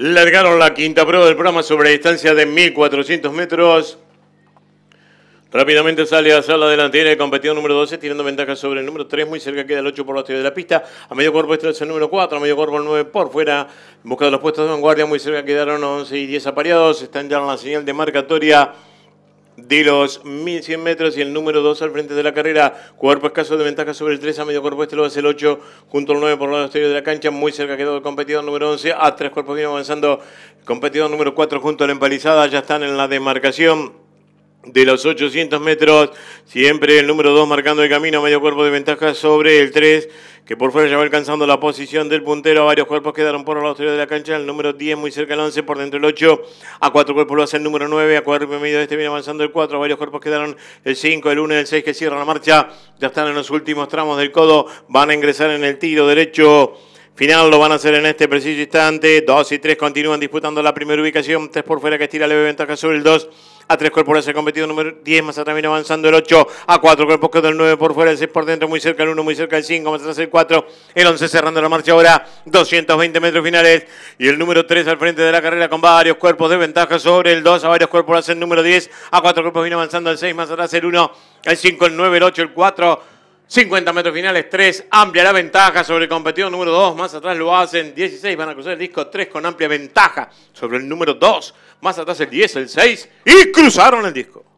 Largaron la quinta prueba del programa sobre distancia de 1400 metros. Rápidamente sale a sala delantera el competidor número 12, tirando ventaja sobre el número 3. Muy cerca queda el 8 por la de la pista. A medio cuerpo este es el número 4, a medio cuerpo el 9 por fuera. En busca de los puestos de vanguardia, muy cerca quedaron 11 y 10 apareados. Están ya en la señal de marcatoria de los 1100 metros y el número 2 al frente de la carrera. Cuerpo escaso de ventaja sobre el 3 a medio cuerpo. Este lo hace el 8 junto al 9 por el lado exterior de la cancha. Muy cerca quedó el competidor número 11. A tres cuerpos viene avanzando. competidor número 4 junto a la empalizada. Ya están en la demarcación de los 800 metros. Siempre el número 2 marcando el camino, medio cuerpo de ventaja sobre el 3, que por fuera ya va alcanzando la posición del puntero. Varios cuerpos quedaron por la exterior de la cancha. El número 10 muy cerca del 11, por dentro del 8. A cuatro cuerpos lo hace el número 9. A cuatro y medio este viene avanzando el 4. Varios cuerpos quedaron el 5, el 1 y el 6 que cierran la marcha. Ya están en los últimos tramos del codo. Van a ingresar en el tiro derecho. Final lo van a hacer en este preciso instante. 2 y 3 continúan disputando la primera ubicación. 3 por fuera que estira leve ventaja sobre el 2 a tres cuerpos ese competido número 10, más atrás viene avanzando el 8, a cuatro cuerpos quedó el 9 por fuera, el 6 por dentro, muy cerca el 1, muy cerca el 5, más atrás el 4, el 11 cerrando la marcha ahora, 220 metros finales, y el número 3 al frente de la carrera con varios cuerpos de ventaja sobre el 2, a varios cuerpos hace el número 10, a cuatro cuerpos viene avanzando el 6, más atrás el 1, el 5, el 9, el 8, el 4, 50 metros finales, 3, amplia la ventaja sobre el competidor número 2, más atrás lo hacen, 16 van a cruzar el disco 3 con amplia ventaja sobre el número 2 más atrás el 10, el 6, y cruzaron el disco.